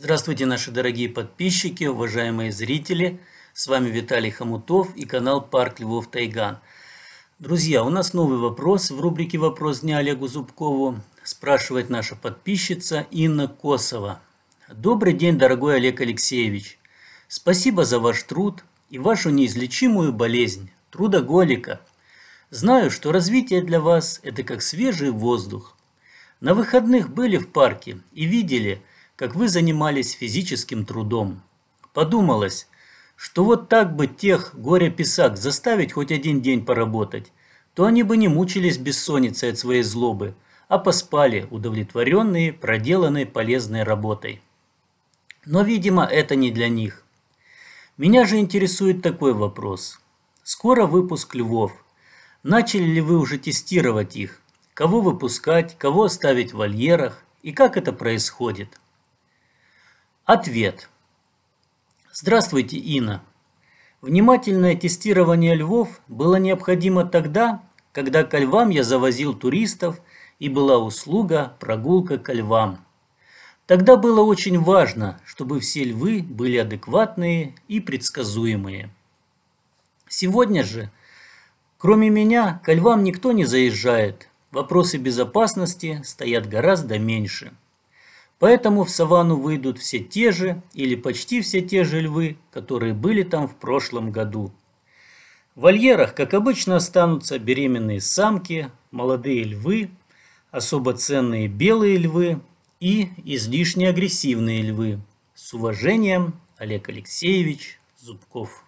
Здравствуйте, наши дорогие подписчики, уважаемые зрители. С вами Виталий Хомутов и канал Парк Львов Тайган. Друзья, у нас новый вопрос в рубрике «Вопрос дня» Олегу Зубкову. Спрашивает наша подписчица Инна Косова. Добрый день, дорогой Олег Алексеевич. Спасибо за ваш труд и вашу неизлечимую болезнь – трудоголика. Знаю, что развитие для вас – это как свежий воздух. На выходных были в парке и видели – как вы занимались физическим трудом. Подумалось, что вот так бы тех горе-писак заставить хоть один день поработать, то они бы не мучились бессонницей от своей злобы, а поспали, удовлетворенные, проделанной полезной работой. Но, видимо, это не для них. Меня же интересует такой вопрос. Скоро выпуск львов. Начали ли вы уже тестировать их? Кого выпускать, кого оставить в вольерах и как это происходит? Ответ. Здравствуйте, Инна. Внимательное тестирование львов было необходимо тогда, когда ко львам я завозил туристов и была услуга прогулка ко львам. Тогда было очень важно, чтобы все львы были адекватные и предсказуемые. Сегодня же, кроме меня, ко львам никто не заезжает. Вопросы безопасности стоят гораздо меньше. Поэтому в саванну выйдут все те же или почти все те же львы, которые были там в прошлом году. В вольерах, как обычно, останутся беременные самки, молодые львы, особо ценные белые львы и излишне агрессивные львы. С уважением, Олег Алексеевич Зубков.